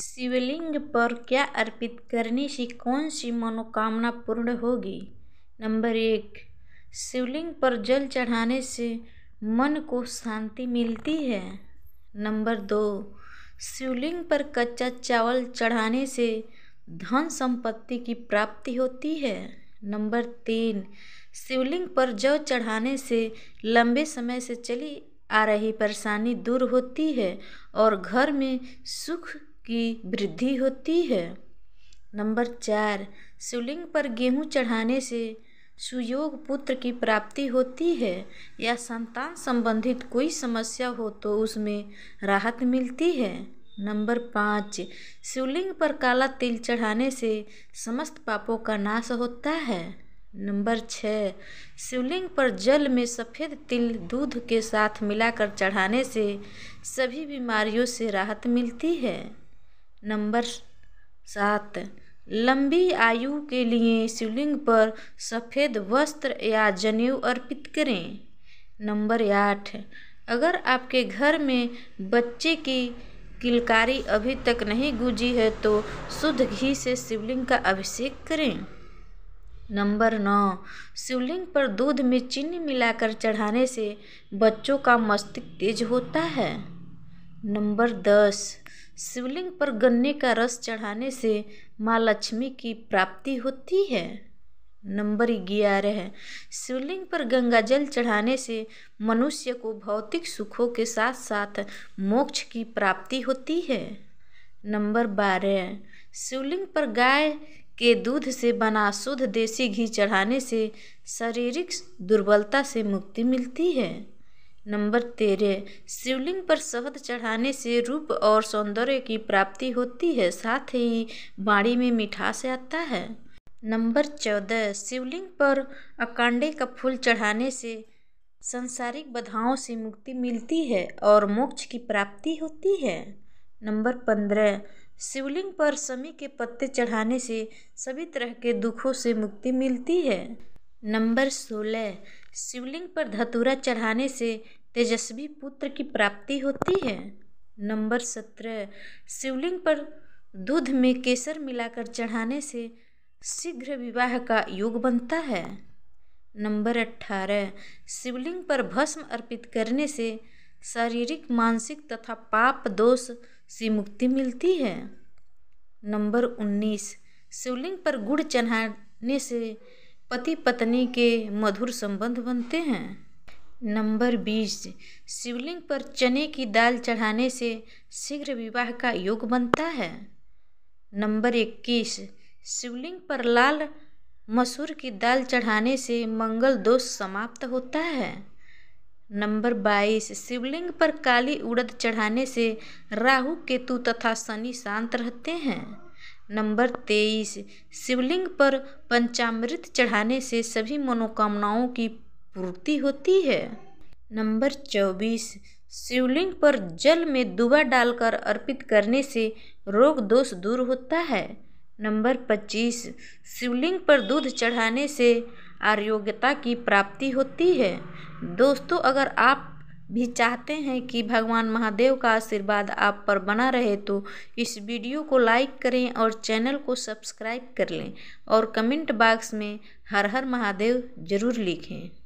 शिवलिंग पर क्या अर्पित करने से कौन सी मनोकामना पूर्ण होगी नंबर एक शिवलिंग पर जल चढ़ाने से मन को शांति मिलती है नंबर दो शिवलिंग पर कच्चा चावल चढ़ाने से धन संपत्ति की प्राप्ति होती है नंबर तीन शिवलिंग पर जौ चढ़ाने से लंबे समय से चली आ रही परेशानी दूर होती है और घर में सुख की वृद्धि होती है नंबर चार शिवलिंग पर गेहूँ चढ़ाने से सुयोग पुत्र की प्राप्ति होती है या संतान संबंधित कोई समस्या हो तो उसमें राहत मिलती है नंबर पाँच शिवलिंग पर काला तिल चढ़ाने से समस्त पापों का नाश होता है नंबर छः शिवलिंग पर जल में सफ़ेद तिल दूध के साथ मिलाकर चढ़ाने से सभी बीमारियों से राहत मिलती है नंबर सात लंबी आयु के लिए शिवलिंग पर सफ़ेद वस्त्र या जनेऊ अर्पित करें नंबर आठ अगर आपके घर में बच्चे की किलकारी अभी तक नहीं गूजी है तो शुद्ध घी से शिवलिंग का अभिषेक करें नंबर नौ शिवलिंग पर दूध में चीनी मिलाकर चढ़ाने से बच्चों का मस्तिष्क तेज होता है नंबर दस शिवलिंग पर गन्ने का रस चढ़ाने से माँ लक्ष्मी की प्राप्ति होती है नंबर ग्यारह शिवलिंग पर गंगा जल चढ़ाने से मनुष्य को भौतिक सुखों के साथ साथ मोक्ष की प्राप्ति होती है नंबर बारह शिवलिंग पर गाय के दूध से बना शुद्ध देसी घी चढ़ाने से शारीरिक दुर्बलता से मुक्ति मिलती है नंबर तेरह शिवलिंग पर शहद चढ़ाने से रूप और सौंदर्य की प्राप्ति होती है साथ ही बाड़ी में मिठास आता है नंबर चौदह शिवलिंग पर अकांडे का फूल चढ़ाने से संसारिक बधाओं से मुक्ति मिलती है और मोक्ष की प्राप्ति होती है नंबर पंद्रह शिवलिंग पर शमी के पत्ते चढ़ाने से सभी तरह के दुखों से मुक्ति मिलती है नंबर सोलह शिवलिंग पर धतूरा चढ़ाने से तेजस्वी पुत्र की प्राप्ति होती है नंबर सत्रह शिवलिंग पर दूध में केसर मिलाकर चढ़ाने से शीघ्र विवाह का योग बनता है नंबर अट्ठारह शिवलिंग पर भस्म अर्पित करने से शारीरिक मानसिक तथा पाप दोष से मुक्ति मिलती है नंबर उन्नीस शिवलिंग पर गुड़ चढ़ाने से पति पत्नी के मधुर संबंध बनते हैं नंबर बीस शिवलिंग पर चने की दाल चढ़ाने से शीघ्र विवाह का योग बनता है नंबर इक्कीस शिवलिंग पर लाल मसूर की दाल चढ़ाने से मंगल दोष समाप्त होता है नंबर बाईस शिवलिंग पर काली उड़द चढ़ाने से राहु केतु तथा शनि शांत रहते हैं नंबर तेईस शिवलिंग पर पंचामृत चढ़ाने से सभी मनोकामनाओं की पूर्ति होती है नंबर चौबीस शिवलिंग पर जल में दुबा डालकर अर्पित करने से रोग दोष दूर होता है नंबर पच्चीस शिवलिंग पर दूध चढ़ाने से आरोग्यता की प्राप्ति होती है दोस्तों अगर आप भी चाहते हैं कि भगवान महादेव का आशीर्वाद आप पर बना रहे तो इस वीडियो को लाइक करें और चैनल को सब्सक्राइब कर लें और कमेंट बॉक्स में हर हर महादेव ज़रूर लिखें